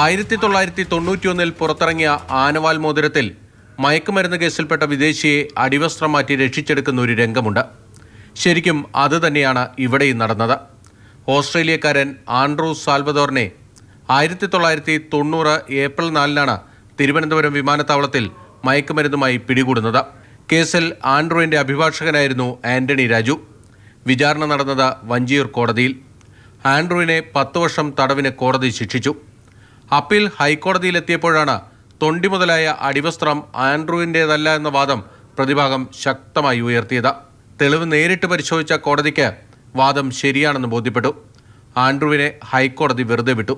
ആയിരത്തി തൊള്ളായിരത്തി തൊണ്ണൂറ്റിയൊന്നിൽ പുറത്തിറങ്ങിയ ആനവാൽ മോതിരത്തിൽ മയക്കുമരുന്ന് കേസിൽപ്പെട്ട വിദേശിയെ അടിവസ്ത്രം മാറ്റി രക്ഷിച്ചെടുക്കുന്ന ഒരു രംഗമുണ്ട് ശരിക്കും അത് തന്നെയാണ് ഇവിടെയും നടന്നത് ഓസ്ട്രേലിയക്കാരൻ ആൻഡ്രൂ സാൽവദോറിനെ ആയിരത്തി തൊള്ളായിരത്തി തൊണ്ണൂറ് ഏപ്രിൽ നാലിനാണ് തിരുവനന്തപുരം വിമാനത്താവളത്തിൽ മയക്കുമരുന്നുമായി പിടികൂടുന്നത് കേസിൽ ആൻഡ്രൂവിൻ്റെ അഭിഭാഷകനായിരുന്നു ആന്റണി രാജു വിചാരണ നടന്നത് വഞ്ചിയൂർ കോടതിയിൽ ആൻഡ്രൂവിനെ പത്ത് വർഷം തടവിന് കോടതി ശിക്ഷിച്ചു അപ്പീൽ ഹൈക്കോടതിയിലെത്തിയപ്പോഴാണ് തൊണ്ടി മുതലായ അടിവസ്ത്രം ആൻഡ്രൂവിൻ്റേതല്ല എന്ന വാദം പ്രതിഭാഗം ശക്തമായി ഉയർത്തിയത് തെളിവ് നേരിട്ട് പരിശോധിച്ച കോടതിക്ക് വാദം ശരിയാണെന്ന് ബോധ്യപ്പെട്ടു ആൻഡ്രൂവിനെ ഹൈക്കോടതി വെറുതെ വിട്ടു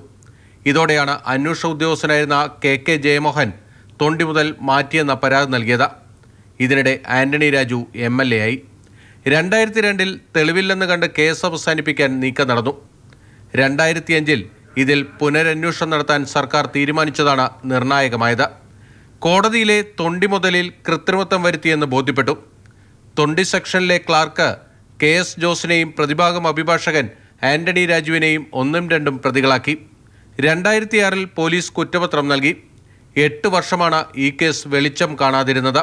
ഇതോടെയാണ് അന്വേഷണ ഉദ്യോഗസ്ഥനായിരുന്ന കെ കെ ജയമോഹൻ തൊണ്ടി മുതൽ മാറ്റിയെന്ന പരാതി നൽകിയത് ഇതിനിടെ Antony Raju M L A ആയി രണ്ടായിരത്തി രണ്ടിൽ തെളിവില്ലെന്ന് കണ്ട് കേസ് അവസാനിപ്പിക്കാൻ നീക്കം നടന്നു രണ്ടായിരത്തിയഞ്ചിൽ ഇതിൽ പുനരന്വേഷണം നടത്താൻ സർക്കാർ തീരുമാനിച്ചതാണ് നിർണായകമായത് കോടതിയിലെ തൊണ്ടി മുതലിൽ കൃത്രിമത്വം വരുത്തിയെന്ന് ബോധ്യപ്പെട്ടു തൊണ്ടി സെക്ഷനിലെ ക്ലാർക്ക് കെ എസ് ജോസിനെയും പ്രതിഭാഗം അഭിഭാഷകൻ ആന്റണി രാജുവിനെയും ഒന്നും രണ്ടും പ്രതികളാക്കി രണ്ടായിരത്തിയാറിൽ പോലീസ് കുറ്റപത്രം നൽകി എട്ട് വർഷമാണ് ഈ കേസ് വെളിച്ചം കാണാതിരുന്നത്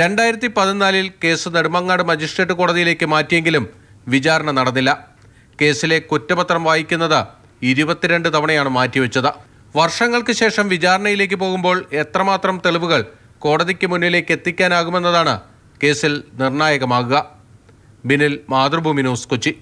രണ്ടായിരത്തി പതിനാലിൽ കേസ് നെടുമങ്ങാട് മജിസ്ട്രേറ്റ് കോടതിയിലേക്ക് മാറ്റിയെങ്കിലും വിചാരണ നടന്നില്ല കേസിലെ കുറ്റപത്രം വായിക്കുന്നത് ഇരുപത്തിരണ്ട് തവണയാണ് മാറ്റിവെച്ചത് വർഷങ്ങൾക്ക് ശേഷം വിചാരണയിലേക്ക് പോകുമ്പോൾ എത്രമാത്രം തെളിവുകൾ കോടതിക്ക് മുന്നിലേക്ക് എത്തിക്കാനാകുമെന്നതാണ് കേസിൽ നിർണായകമാകുക ബിനിൽ മാതൃഭൂമി ന്യൂസ് കൊച്ചി